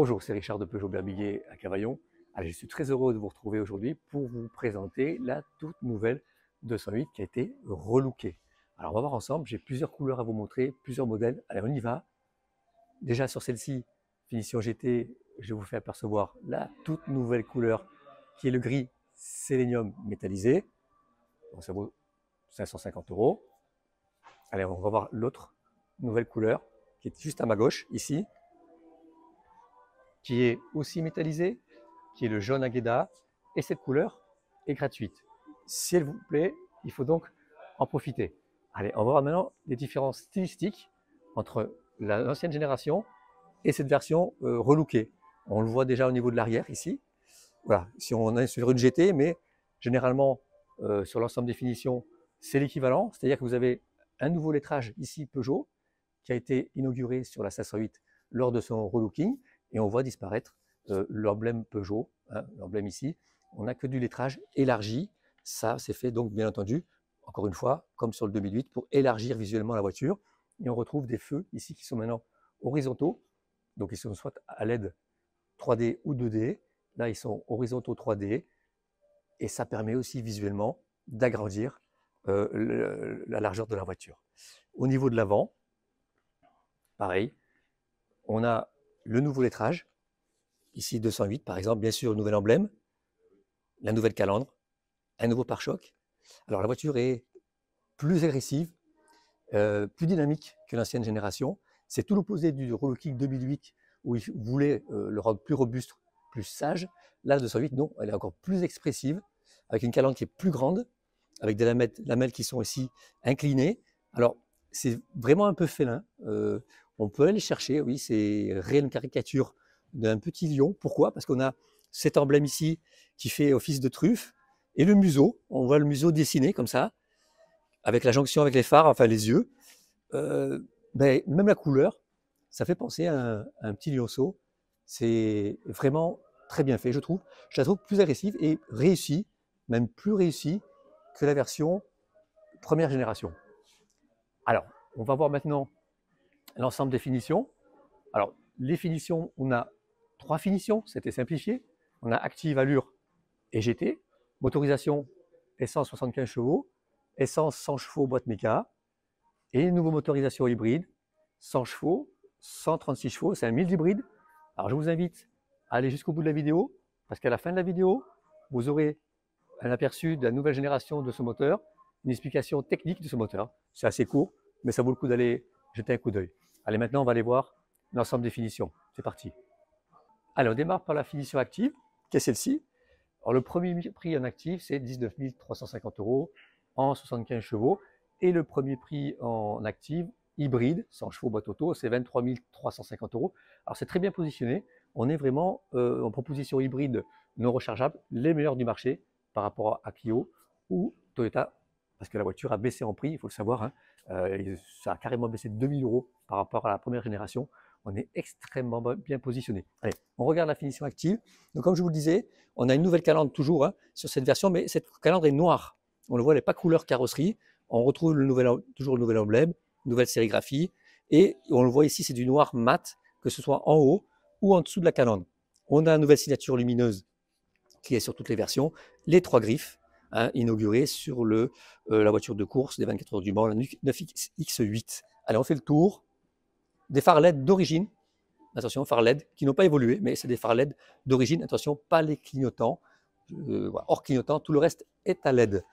Bonjour, c'est Richard de Peugeot Berbillier à Cavaillon. Ah, je suis très heureux de vous retrouver aujourd'hui pour vous présenter la toute nouvelle 208 qui a été relookée. Alors on va voir ensemble, j'ai plusieurs couleurs à vous montrer, plusieurs modèles. Allez, on y va. Déjà sur celle-ci, finition GT, je vous fais apercevoir la toute nouvelle couleur qui est le gris sélénium métallisé. ça vaut 550 euros. Allez, on va voir l'autre nouvelle couleur qui est juste à ma gauche, ici, qui est aussi métallisé, qui est le jaune agueda, et cette couleur est gratuite. S'il vous plaît, il faut donc en profiter. Allez, on va voir maintenant les différences stylistiques entre l'ancienne génération et cette version euh, relookée. On le voit déjà au niveau de l'arrière ici. Voilà, si on est sur une GT, mais généralement euh, sur l'ensemble des finitions, c'est l'équivalent. C'est-à-dire que vous avez un nouveau lettrage ici Peugeot qui a été inauguré sur la 508 lors de son relooking et on voit disparaître euh, l'emblème Peugeot, hein, l'emblème ici. On n'a que du lettrage élargi. Ça, c'est fait donc, bien entendu, encore une fois, comme sur le 2008, pour élargir visuellement la voiture. Et on retrouve des feux ici qui sont maintenant horizontaux. Donc, ils sont soit à l'aide 3D ou 2D. Là, ils sont horizontaux 3D. Et ça permet aussi visuellement d'agrandir euh, la largeur de la voiture. Au niveau de l'avant, pareil, on a le nouveau lettrage, ici 208 par exemple, bien sûr, le nouvel emblème, la nouvelle calandre, un nouveau pare-choc. Alors la voiture est plus agressive, euh, plus dynamique que l'ancienne génération. C'est tout l'opposé du Rollo Kick 2008 où ils voulaient euh, le rendre plus robuste, plus sage. Là, la 208, non, elle est encore plus expressive, avec une calandre qui est plus grande, avec des lamelles, qui sont ici inclinées. Alors, c'est vraiment un peu félin. Euh, on peut aller chercher, oui, c'est réelle caricature d'un petit lion. Pourquoi Parce qu'on a cet emblème ici qui fait office de truffe et le museau. On voit le museau dessiné comme ça, avec la jonction avec les phares, enfin les yeux. Euh, ben, même la couleur, ça fait penser un, à un petit lionceau. C'est vraiment très bien fait, je trouve. Je la trouve plus agressive et réussie, même plus réussie que la version première génération. Alors, on va voir maintenant l'ensemble des finitions. Alors, les finitions, on a trois finitions, c'était simplifié. On a active, allure et GT. Motorisation, essence 75 chevaux, essence 100 chevaux, boîte méca. Et nouveau motorisation hybride, 100 chevaux, 136 chevaux, c'est un mild hybride. Alors, je vous invite à aller jusqu'au bout de la vidéo, parce qu'à la fin de la vidéo, vous aurez un aperçu de la nouvelle génération de ce moteur, une explication technique de ce moteur. C'est assez court, mais ça vaut le coup d'aller jeter un coup d'œil. Allez, maintenant, on va aller voir l'ensemble des finitions. C'est parti. Allez, on démarre par la finition active, qui est celle-ci. Alors, le premier prix en active, c'est 19 350 euros en 75 chevaux. Et le premier prix en active, hybride, sans chevaux, boîte auto, c'est 23 350 euros. Alors, c'est très bien positionné. On est vraiment euh, en proposition hybride non rechargeable, les meilleurs du marché par rapport à Clio ou Toyota, parce que la voiture a baissé en prix, il faut le savoir. Hein. Euh, ça a carrément baissé de 2000 euros par rapport à la première génération. On est extrêmement bien positionné. Allez, on regarde la finition active. Donc, comme je vous le disais, on a une nouvelle calandre toujours hein, sur cette version, mais cette calandre est noire. On le voit, elle n'est pas couleur carrosserie. On retrouve toujours le nouvel emblème, nouvelle sérigraphie. Et on le voit ici, c'est du noir mat, que ce soit en haut ou en dessous de la calandre. On a une nouvelle signature lumineuse qui est sur toutes les versions, les trois griffes, inauguré sur le, euh, la voiture de course des 24 heures du Mans, la 9X8. Allez, on fait le tour des phares LED d'origine. Attention, phares LED qui n'ont pas évolué, mais c'est des phares LED d'origine. Attention, pas les clignotants. Euh, hors clignotants, tout le reste est à LED.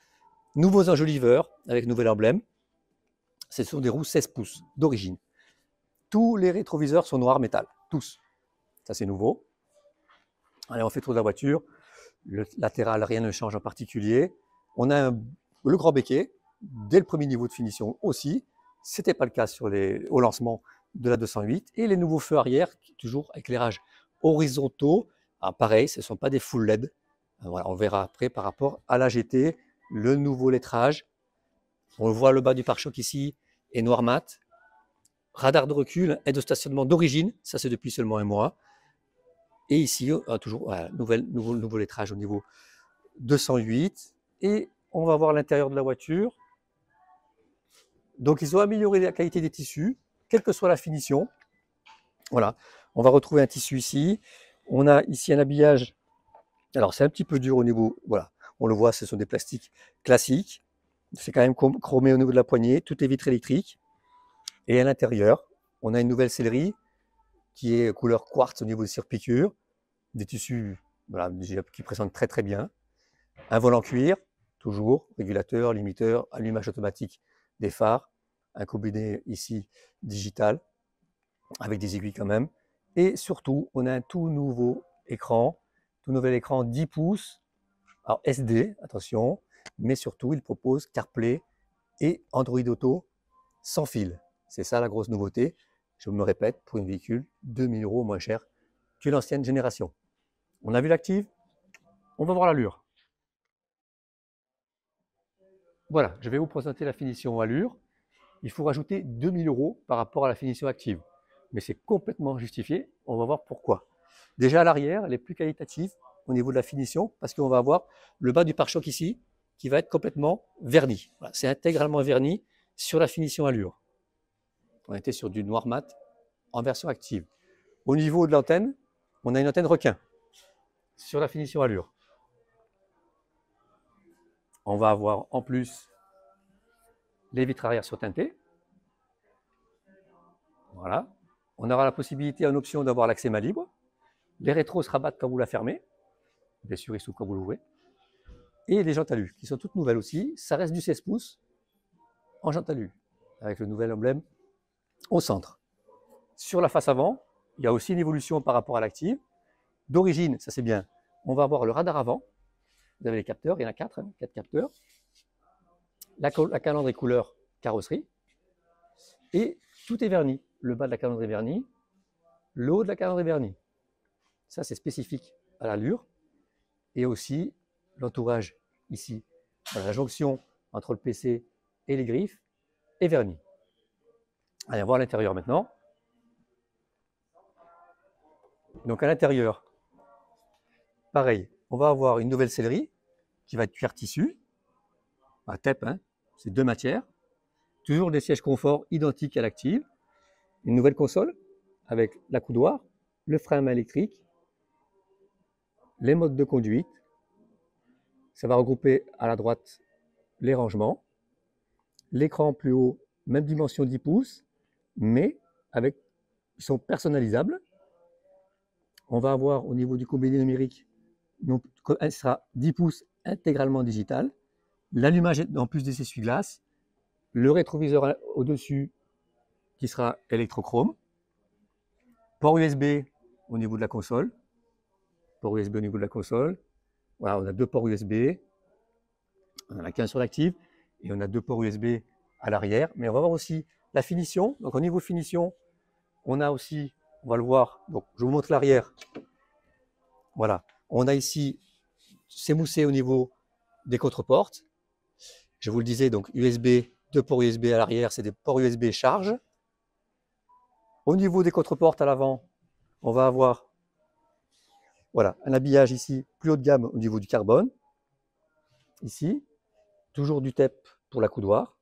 Nouveaux enjoliveurs avec nouvel emblème. Ce sont des roues 16 pouces d'origine. Tous les rétroviseurs sont noirs métal, tous. Ça, c'est nouveau. Allez, on fait le tour de la voiture le latéral, rien ne change en particulier. On a le grand béquet, dès le premier niveau de finition aussi. Ce n'était pas le cas sur les, au lancement de la 208. Et les nouveaux feux arrière, toujours éclairage horizontaux. Ah, pareil, ce ne sont pas des full LED. Euh, voilà, on verra après par rapport à la GT, le nouveau lettrage. On voit le bas du pare-choc ici est noir mat. Radar de recul, et de stationnement d'origine, ça c'est depuis seulement un mois. Et ici, euh, ah, toujours voilà, nouveau, lettrage au niveau 208. Et on va voir l'intérieur de la voiture. Donc, ils ont amélioré la qualité des tissus, quelle que soit la finition. Voilà, on va retrouver un tissu ici. On a ici un habillage. Alors, c'est un petit peu dur au niveau, voilà, on le voit, ce sont des plastiques classiques. C'est quand même chromé au niveau de la poignée. Tout est vitre électrique. Et à l'intérieur, on a une nouvelle sellerie qui est couleur quartz au niveau des surpiqûres, des tissus qui présentent très très bien, un volant cuir, toujours, régulateur, limiteur, allumage automatique des phares, un combiné ici digital, avec des aiguilles quand même, et surtout, on a un tout nouveau écran, tout nouvel écran 10 pouces, alors SD, attention, mais surtout, il propose CarPlay et Android Auto sans fil. C'est ça la grosse nouveauté je me répète, pour une véhicule 2000 euros moins cher que l'ancienne génération. On a vu l'active, on va voir l'allure. Voilà, je vais vous présenter la finition allure. Il faut rajouter 2000 euros par rapport à la finition active. Mais c'est complètement justifié, on va voir pourquoi. Déjà à l'arrière, elle est plus qualitative au niveau de la finition parce qu'on va avoir le bas du pare-choc ici qui va être complètement verni. c'est intégralement verni sur la finition allure on était sur du noir mat en version active. Au niveau de l'antenne, on a une antenne requin sur la finition allure. On va avoir en plus les vitres arrière surteintées. Voilà. On aura la possibilité en option d'avoir l'accès mal libre. Les rétros se rabattent quand vous la fermez. Bien sûr, ils s'ouvrent quand vous l'ouvrez. Et les jantes qui sont toutes nouvelles aussi. Ça reste du 16 pouces en jantes avec le nouvel emblème au centre. Sur la face avant, il y a aussi une évolution par rapport à l'active. D'origine, ça c'est bien, on va avoir le radar avant. Vous avez les capteurs, il y en a quatre, hein, quatre capteurs. La, la calandre est couleur carrosserie. Et tout est verni. Le bas de la calandre est verni, L'eau de la calandre est verni. Ça c'est spécifique à l'allure. Et aussi l'entourage ici. la jonction entre le PC et les griffes est vernis. Allez voir l'intérieur maintenant. Donc à l'intérieur, pareil, on va avoir une nouvelle céleri qui va être cuir tissu, à TEP, hein, c'est deux matières. Toujours des sièges confort identiques à l'active. Une nouvelle console avec la le frein à main électrique, les modes de conduite. Ça va regrouper à la droite les rangements. L'écran plus haut, même dimension 10 pouces mais avec, ils sont On va avoir au niveau du combiné numérique, donc, elle sera 10 pouces intégralement digital. L'allumage en plus des essuie-glaces, le rétroviseur au-dessus qui sera électrochrome, port USB au niveau de la console, port USB au niveau de la console. Voilà, on a deux ports USB, on en a qu'un sur l'active et on a deux ports USB à l'arrière. Mais on va voir aussi la finition, donc au niveau finition, on a aussi, on va le voir, donc je vous montre l'arrière. Voilà, on a ici, ces moussé au niveau des contre-portes. Je vous le disais, donc USB, deux ports USB à l'arrière, c'est des ports USB charge. Au niveau des contre-portes à l'avant, on va avoir voilà, un habillage ici plus haut de gamme au niveau du carbone. Ici, toujours du TEP pour la coudoir.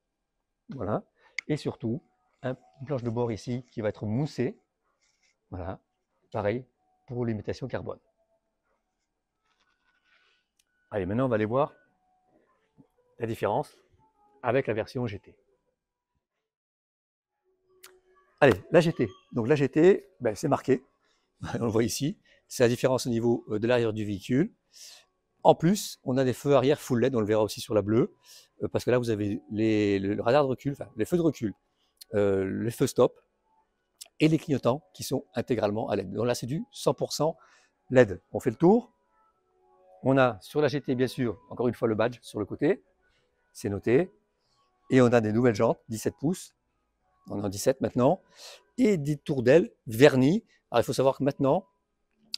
Voilà. Et surtout, une planche de bord ici qui va être moussée. Voilà, pareil pour l'imitation carbone. Allez, maintenant on va aller voir la différence avec la version GT. Allez, la GT. Donc la GT, ben, c'est marqué, on le voit ici, c'est la différence au niveau euh, de l'arrière du véhicule. En plus, on a des feux arrière full LED, on le verra aussi sur la bleue. Euh, parce que là, vous avez les, le radar de recul, les feux de recul, euh, les feux stop et les clignotants qui sont intégralement à LED. Donc là, c'est du 100% LED. On fait le tour. On a sur la GT, bien sûr, encore une fois, le badge sur le côté. C'est noté. Et on a des nouvelles jantes, 17 pouces. On est en 17 maintenant. Et des tours d'ailes vernies. Alors, il faut savoir que maintenant,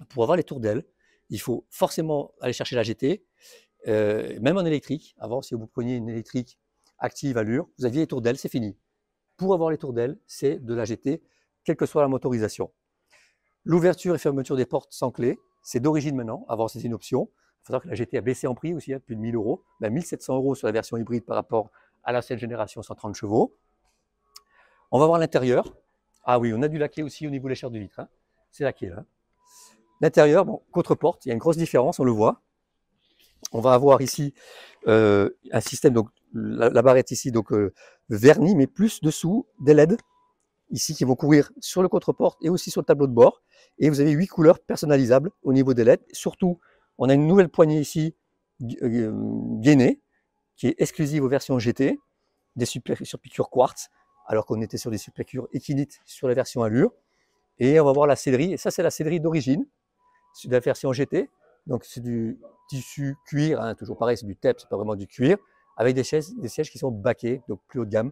pour avoir les tours d'ailes, il faut forcément aller chercher la GT euh, même en électrique, avant, si vous preniez une électrique active allure, vous aviez les tours d'aile, c'est fini. Pour avoir les tours d'aile, c'est de la GT, quelle que soit la motorisation. L'ouverture et fermeture des portes sans clé, c'est d'origine maintenant. Avant, c'était une option. Il faut que la GT a baissé en prix aussi, hein, plus de 1000 euros. Ben, bah, 1700 euros sur la version hybride par rapport à la seule génération 130 chevaux. On va voir l'intérieur. Ah oui, on a du laqué aussi au niveau des chairs de vitre. C'est hein. C'est laqué là. L'intérieur, bon, contre-porte, il y a une grosse différence, on le voit on va avoir ici euh, un système, donc la, barrette ici, donc euh, vernis, mais plus dessous des LED ici qui vont courir sur le contre-porte et aussi sur le tableau de bord. Et vous avez huit couleurs personnalisables au niveau des LED. Surtout, on a une nouvelle poignée ici euh, gainée qui est exclusive aux versions GT, des surpiqûres quartz, alors qu'on était sur des surpiqûres équinites sur la version Allure. Et on va voir la céderie, et ça c'est la céderie d'origine, de la version GT, donc c'est du tissu cuir, hein, toujours pareil, c'est du TEP, c'est pas vraiment du cuir, avec des sièges, des sièges qui sont baqués, donc plus haut de gamme.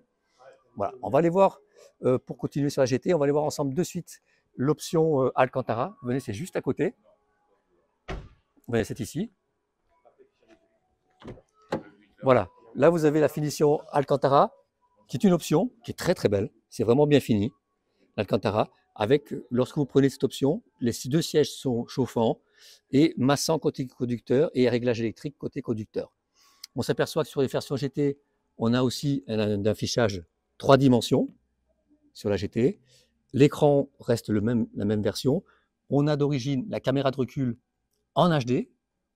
Voilà, on va aller voir, euh, pour continuer sur la GT, on va aller voir ensemble de suite l'option euh, Alcantara. Venez, c'est juste à côté. Venez, c'est ici. Voilà, là vous avez la finition Alcantara, qui est une option qui est très très belle, c'est vraiment bien fini, l'Alcantara. Avec, lorsque vous prenez cette option, les deux sièges sont chauffants, et massant côté conducteur et réglage électrique côté conducteur. On s'aperçoit que sur les versions GT, on a aussi un, affichage trois dimensions sur la GT. L'écran reste le même, la même version. On a d'origine la caméra de recul en HD.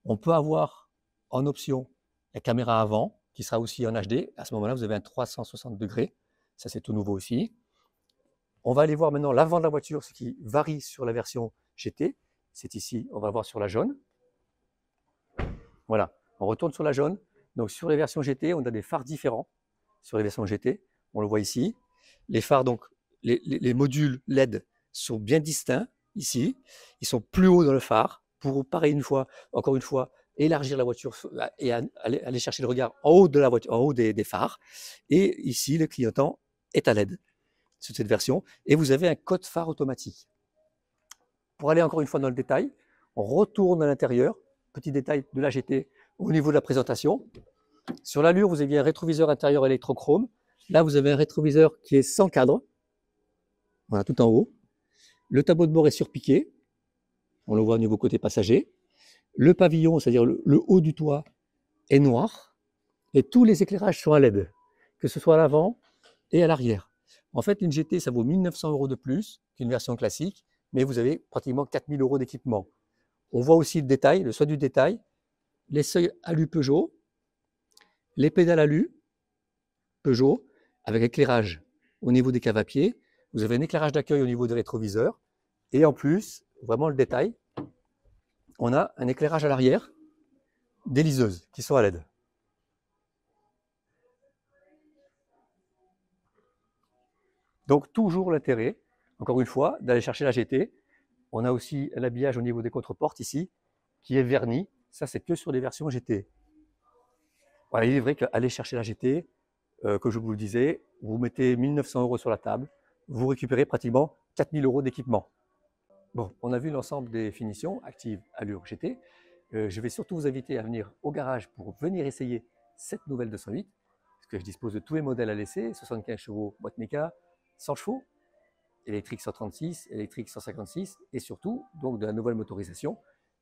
On peut avoir en option la caméra avant qui sera aussi en HD. À ce moment-là, vous avez un 360 degrés. Ça, c'est tout nouveau aussi. On va aller voir maintenant l'avant de la voiture, ce qui varie sur la version GT c'est ici, on va voir sur la jaune. Voilà, on retourne sur la jaune. Donc sur les versions GT, on a des phares différents. Sur les versions GT, on le voit ici. Les phares, donc les, modules LED sont bien distincts ici. Ils sont plus hauts dans le phare pour, pareil une fois, encore une fois, élargir la voiture bah, et aller chercher le regard en haut de la voiture, en haut des, phares. Et ici, le clignotant est à LED sur cette version. Et vous avez un code phare automatique. Pour aller encore une fois dans le détail, on retourne à l'intérieur, petit détail de la GT au niveau de la présentation. Sur l'allure, vous avez un rétroviseur intérieur électrochrome. Là, vous avez un rétroviseur qui est sans cadre. Voilà, tout en haut. Le tableau de bord est surpiqué. On le voit au niveau côté passager. Le pavillon, c'est-à-dire le, haut du toit, est noir. Et tous les éclairages sont à LED, que ce soit à l'avant et à l'arrière. En fait, une GT, ça vaut 1900 euros de plus qu'une version classique mais vous avez pratiquement 4000 euros d'équipement. On voit aussi le détail, le soin du détail, les seuils alu Peugeot, les pédales alu Peugeot, avec éclairage au niveau des caves à pied, vous avez un éclairage d'accueil au niveau des rétroviseurs, et en plus, vraiment le détail, on a un éclairage à l'arrière, des liseuses qui sont à l'aide. Donc toujours l'intérêt encore une fois, d'aller chercher la GT. On a aussi l'habillage au niveau des contre-portes ici, qui est verni. Ça, c'est que sur les versions GT. il est vrai qu'aller chercher la GT, euh, que je vous le disais, vous mettez 1900 euros sur la table, vous récupérez pratiquement 4000 euros d'équipement. Bon, on a vu l'ensemble des finitions actives Allure GT. Euh, je vais surtout vous inviter à venir au garage pour venir essayer cette nouvelle 208, parce que je dispose de tous les modèles à l'essai, 75 chevaux boîte méca, 100 chevaux, électrique 136, électrique 156 et surtout donc de la nouvelle motorisation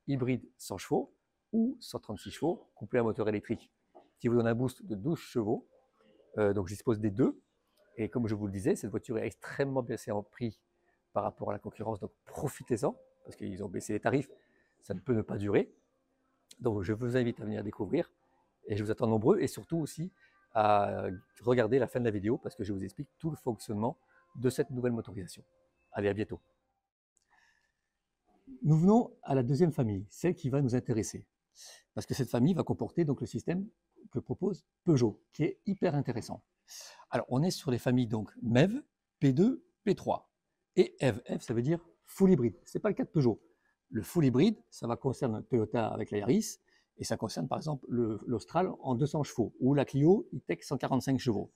hybride 100 chevaux ou 136 chevaux couplé à moteur électrique qui vous donne un boost de 12 chevaux. Euh, donc je dispose des deux. Et comme je vous le disais, cette voiture est extrêmement bien en prix par rapport à la concurrence. Donc profitez-en parce qu'ils ont baissé les tarifs. Ça ne peut ne pas durer. Donc je vous invite à venir découvrir et je vous attends nombreux et surtout aussi à regarder la fin de la vidéo parce que je vous explique tout le fonctionnement de cette nouvelle motorisation. Allez, à bientôt. Nous venons à la deuxième famille, celle qui va nous intéresser. Parce que cette famille va comporter donc le système que propose Peugeot, qui est hyper intéressant. Alors, on est sur les familles donc MEV, P2, P3 et EV. ça veut dire full hybride. Ce n'est pas le cas de Peugeot. Le full hybride, ça va concerner Toyota avec la Yaris, et ça concerne par exemple l'Austral en 200 chevaux, ou la Clio ITEC 145 chevaux.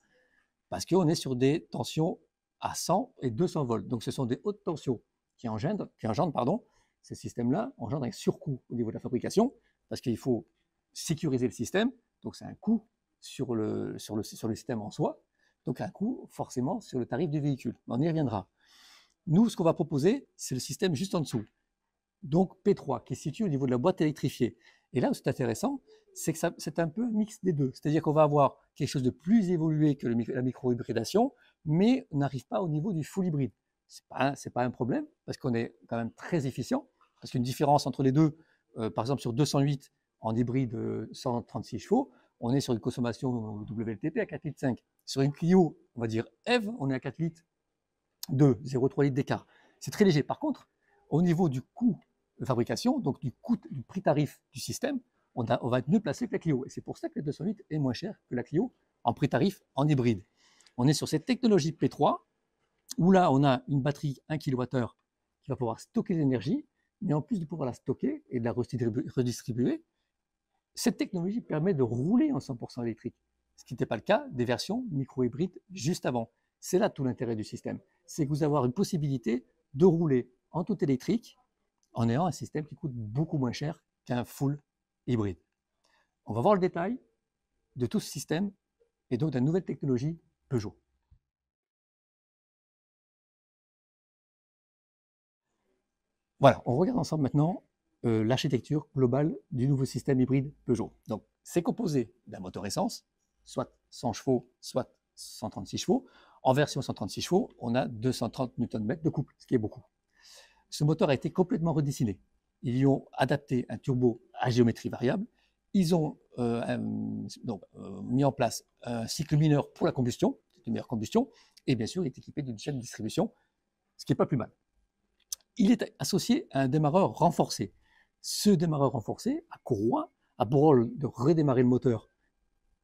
Parce qu'on est sur des tensions à 100 et 200 volts. Donc ce sont des hautes tensions qui engendrent, qui engendrent pardon, ces systèmes-là engendrent un surcoût au niveau de la fabrication parce qu'il faut sécuriser le système, donc c'est un coût sur le, sur, le, sur le système en soi, donc un coût forcément sur le tarif du véhicule. On y reviendra. Nous, ce qu'on va proposer, c'est le système juste en dessous, donc P3, qui se situe au niveau de la boîte électrifiée. Et là qui c'est intéressant, c'est que c'est un peu mix des deux. C'est-à-dire qu'on va avoir quelque chose de plus évolué que la micro-hybridation, mais n'arrive pas au niveau du full hybride. Ce n'est pas, un problème, parce qu'on est quand même très efficient, parce qu'une différence entre les deux, euh, par exemple sur 208 en hybride 136 euh, chevaux, on est sur une consommation WLTP à 4,5 litres Sur une Clio, on va dire Eve, on est à 4 litres 0,3 litres d'écart. C'est très léger. Par contre, au niveau du coût de fabrication, donc du coût du prix tarif du système, on, on va être mieux placé que la Clio. Et c'est pour ça que la 208 est moins chère que la Clio en prix tarif en hybride. On est sur cette technologie P3, où là, on a une batterie 1 kWh qui va pouvoir stocker l'énergie, mais en plus de pouvoir la stocker et de la redistribuer, cette technologie permet de rouler en 100% électrique, ce qui n'était pas le cas des versions micro-hybrides juste avant. C'est là tout l'intérêt du système, c'est que vous avez une possibilité de rouler en tout électrique en ayant un système qui coûte beaucoup moins cher qu'un full hybride. On va voir le détail de tout ce système et donc de la nouvelle technologie Peugeot Voilà, on regarde ensemble maintenant euh, l'architecture globale du nouveau système hybride Peugeot. Donc, c'est composé d'un moteur essence, soit 100 chevaux, soit 136 chevaux. En version 136 chevaux, on a 230 Nm de couple, ce qui est beaucoup. Ce moteur a été complètement redessiné. Ils y ont adapté un turbo à géométrie variable. Ils ont euh, donc, euh, mis en place un cycle mineur pour la combustion, c'est une meilleure combustion, et bien sûr, il est équipé d'une chaîne de distribution, ce qui n'est pas plus mal. Il est associé à un démarreur renforcé. Ce démarreur renforcé, à courroie, a pour rôle de redémarrer le moteur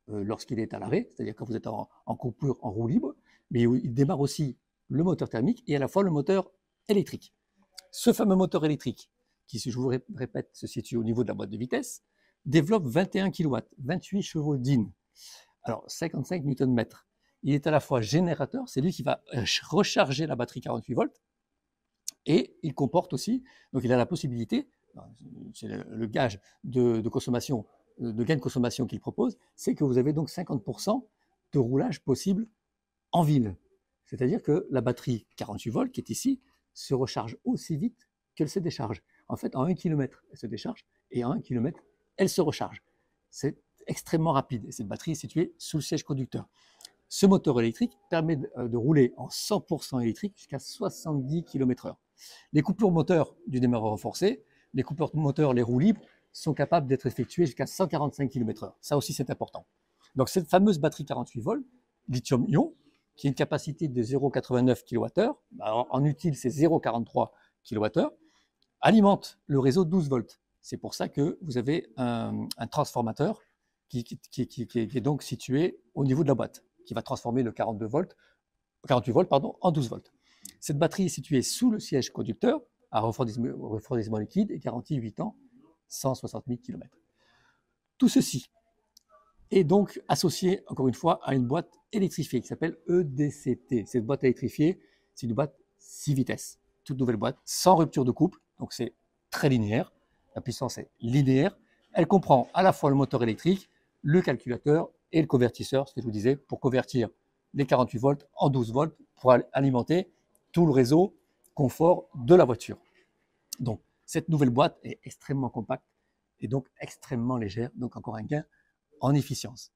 euh, lorsqu'il est à l'arrêt, c'est-à-dire quand vous êtes en, en, coupure, en roue libre, mais il démarre aussi le moteur thermique et à la fois le moteur électrique. Ce fameux moteur électrique, qui, si je vous répète, se situe au niveau de la boîte de vitesse, développe 21 kW, 28 chevaux d'in. Alors 55 newton Nm. Il est à la fois générateur, c'est lui qui va euh, recharger la batterie 48 volts, et il comporte aussi, donc il a la possibilité, euh, c'est le gage de, consommation, de gain de consommation qu'il propose, c'est que vous avez donc 50% de roulage possible en ville. C'est-à-dire que la batterie 48 volts qui est ici se recharge aussi vite qu'elle se décharge. En fait, en 1 km, elle se décharge et en 1 km, elle se recharge. C'est extrêmement rapide cette batterie est située sous le siège conducteur. Ce moteur électrique permet de euh, rouler en 100% électrique jusqu'à 70 km/h. Les coupures moteurs du démarreur renforcé, les coupures moteurs, les roues libres, sont capables d'être effectuées jusqu'à 145 km/h. Ça aussi, c'est important. Donc, cette fameuse batterie 48 volts, lithium-ion, qui a une capacité de 0,89 kWh, bah, en, en utile, c'est 0,43 kWh, alimente le réseau 12 volts. C'est pour ça que vous avez un, transformateur qui, est donc situé au niveau de la boîte, qui va transformer le 48 volts en 12 volts. Cette batterie est située sous le siège conducteur à refroidissement, refroidissement liquide et garantie 8 ans, 160 000 km. Tout ceci est donc associé, encore une fois, à une boîte électrifiée qui s'appelle EDCT. Cette boîte électrifiée, c'est une boîte 6 vitesses, toute nouvelle boîte, sans rupture de couple, donc c'est très linéaire. La puissance est linéaire. Elle comprend à la fois le moteur électrique, le calculateur et le convertisseur, ce que je vous disais, pour convertir les 48 volts en 12 volts pour alimenter tout le réseau confort de la voiture. Donc, cette nouvelle boîte est extrêmement compacte et donc extrêmement légère, donc encore un gain en efficience.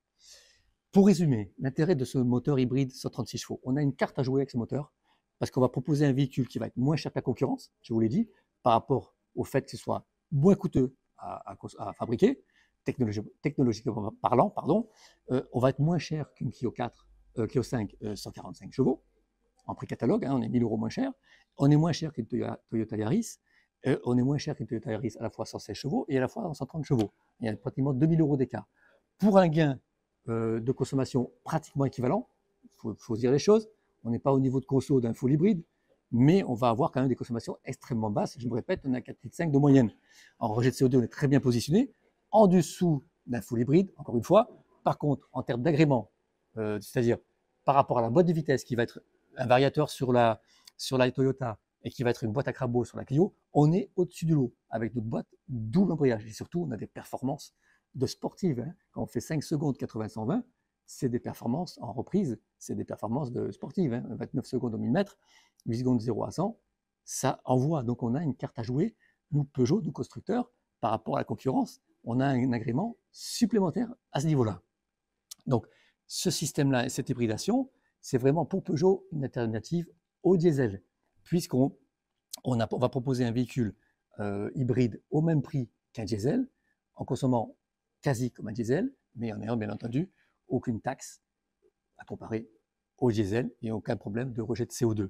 Pour résumer, l'intérêt de ce moteur hybride 136 chevaux, on a une carte à jouer avec ce moteur parce qu'on va proposer un véhicule qui va être moins cher que la concurrence, je vous l'ai dit, par rapport au fait que ce soit moins coûteux à, fabriquer, technologiquement parlant, pardon, euh, on va être moins cher qu'une Clio 4, euh, Clio 5, 145 euh, chevaux, en prix catalogue, hein, on est 1000 euros moins cher, on est moins cher qu'une Toyota, Yaris, on est moins cher qu'une Toyota Yaris à la fois 116 chevaux et à la fois 130 chevaux. Il y a pratiquement 2000 euros d'écart. Pour un gain de consommation pratiquement équivalent, il faut, faut, dire les choses, on n'est pas au niveau de conso d'un full hybride, mais on va avoir quand même des consommations extrêmement basses. Je me répète, on a 4,5 de moyenne. En rejet de CO2, on est très bien positionné, en dessous d'un full hybride, encore une fois. Par contre, en termes d'agrément, euh, c'est-à-dire par rapport à la boîte de vitesse qui va être un variateur sur la, sur la Toyota et qui va être une boîte à crabots sur la Clio, on est au-dessus de l'eau avec notre boîte d'où l'embrayage. Et surtout, on a des performances de sportives, hein. Quand on fait 5 secondes 80-120, c'est des performances en reprise, c'est des performances de sportives. 29 hein. secondes au 1000 mètres, 8 secondes 0 à 100, ça envoie. Donc on a une carte à jouer, nous Peugeot, nous constructeurs, par rapport à la concurrence, on a un agrément supplémentaire à ce niveau-là. Donc ce système-là et cette hybridation, c'est vraiment pour Peugeot une alternative au diesel, puisqu'on on va proposer un véhicule euh, hybride au même prix qu'un diesel, en consommant quasi comme un diesel, mais en ayant bien entendu aucune taxe, à comparer au diesel, et aucun problème de rejet de CO2.